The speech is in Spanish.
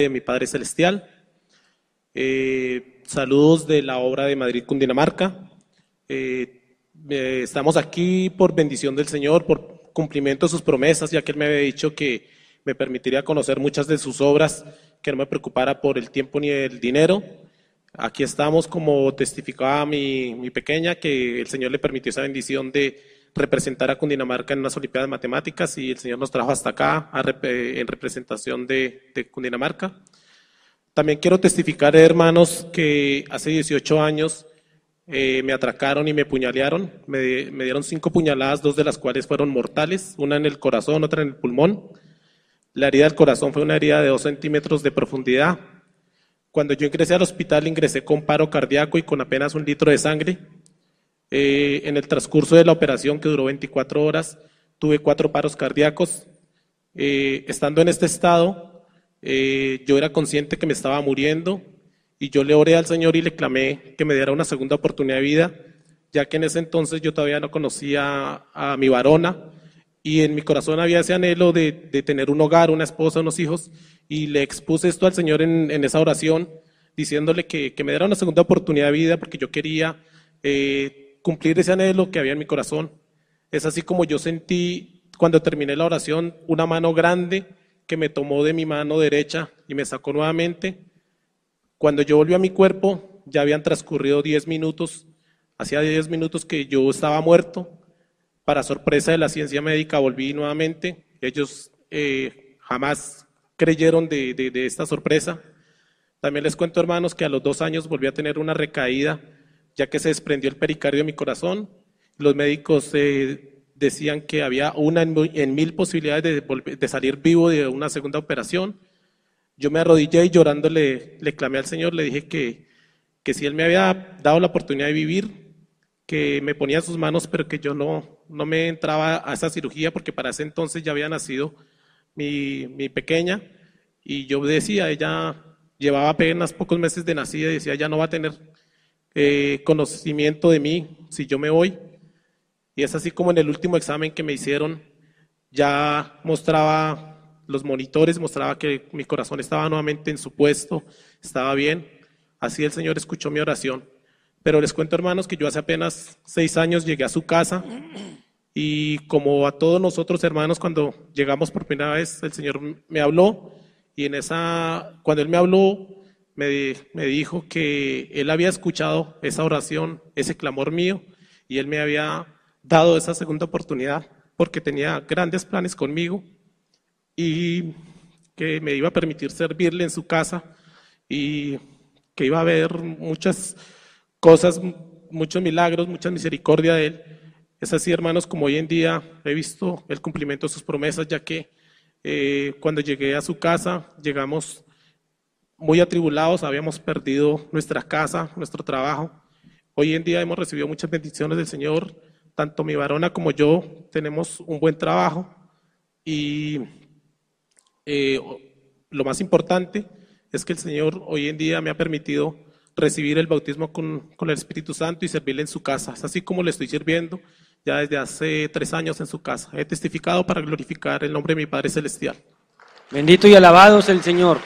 de mi Padre Celestial. Eh, saludos de la obra de Madrid Cundinamarca. Eh, eh, estamos aquí por bendición del Señor, por cumplimiento de sus promesas, ya que Él me había dicho que me permitiría conocer muchas de sus obras, que no me preocupara por el tiempo ni el dinero. Aquí estamos, como testificaba mi, mi pequeña, que el Señor le permitió esa bendición de representar a Cundinamarca en unas Olimpiadas de Matemáticas y el Señor nos trajo hasta acá eh, en representación de, Cundinamarca. También quiero testificar, hermanos, que hace 18 años eh, me atracaron y me puñalearon. Me, me, dieron cinco puñaladas, dos de las cuales fueron mortales, una en el corazón, otra en el pulmón. La herida del corazón fue una herida de dos centímetros de profundidad. Cuando yo ingresé al hospital ingresé con paro cardíaco y con apenas un litro de sangre. Eh, en el transcurso de la operación, que duró 24 horas, tuve cuatro paros cardíacos. Eh, estando en este estado, eh, yo era consciente que me estaba muriendo y yo le oré al Señor y le clamé que me diera una segunda oportunidad de vida, ya que en ese entonces yo todavía no conocía a, mi varona y en mi corazón había ese anhelo de, tener un hogar, una esposa, unos hijos, y le expuse esto al Señor en, esa oración, diciéndole que, me diera una segunda oportunidad de vida porque yo quería cumplir ese anhelo que había en mi corazón. Es así como yo sentí cuando terminé la oración una mano grande que me tomó de mi mano derecha y me sacó nuevamente. Cuando yo volví a mi cuerpo, ya habían transcurrido 10 minutos, hacía 10 minutos que yo estaba muerto. Para sorpresa de la ciencia médica, volví nuevamente. Ellos eh, jamás creyeron de esta sorpresa. También les cuento, hermanos, que a los dos años volví a tener una recaída ya que se desprendió el pericardio de mi corazón. Los médicos eh, decían que había una en, mil posibilidades de, salir vivo de una segunda operación. Yo me arrodillé y llorando le, clamé al Señor, le dije que, que si Él me había dado la oportunidad de vivir, que me ponía sus manos, pero que yo no, no me entraba a esa cirugía porque para ese entonces ya había nacido mi, pequeña. Y yo decía, ella llevaba apenas pocos meses de nacida y decía, ya no va a tener eh, conocimiento de mí si yo me voy. Y es así como en el último examen que me hicieron ya mostraba los monitores, mostraba que mi corazón estaba nuevamente en su puesto, estaba bien. Así el Señor escuchó mi oración. Pero les cuento, hermanos, que yo hace apenas seis años llegué a su casa y como a todos nosotros, hermanos, cuando llegamos por primera vez, el Señor me habló y en esa, cuando Él me habló, me, dijo que él había escuchado esa oración, ese clamor mío, y él me había dado esa segunda oportunidad porque tenía grandes planes conmigo y que me iba a permitir servirle en su casa y que iba a haber muchas cosas, muchos milagros, mucha misericordia de él. Es así, hermanos, como hoy en día he visto el cumplimiento de sus promesas, ya que eh, cuando llegué a su casa, llegamos muy atribulados, habíamos perdido nuestra casa, nuestro trabajo. Hoy en día hemos recibido muchas bendiciones del Señor. Tanto mi varona como yo tenemos un buen trabajo y eh, lo más importante es que el Señor hoy en día me ha permitido recibir el bautismo con, con el Espíritu Santo y servirle en su casa. Es así como le estoy sirviendo ya desde hace tres años en su casa. He testificado para glorificar el nombre de mi Padre Celestial. Bendito y alabado es el Señor.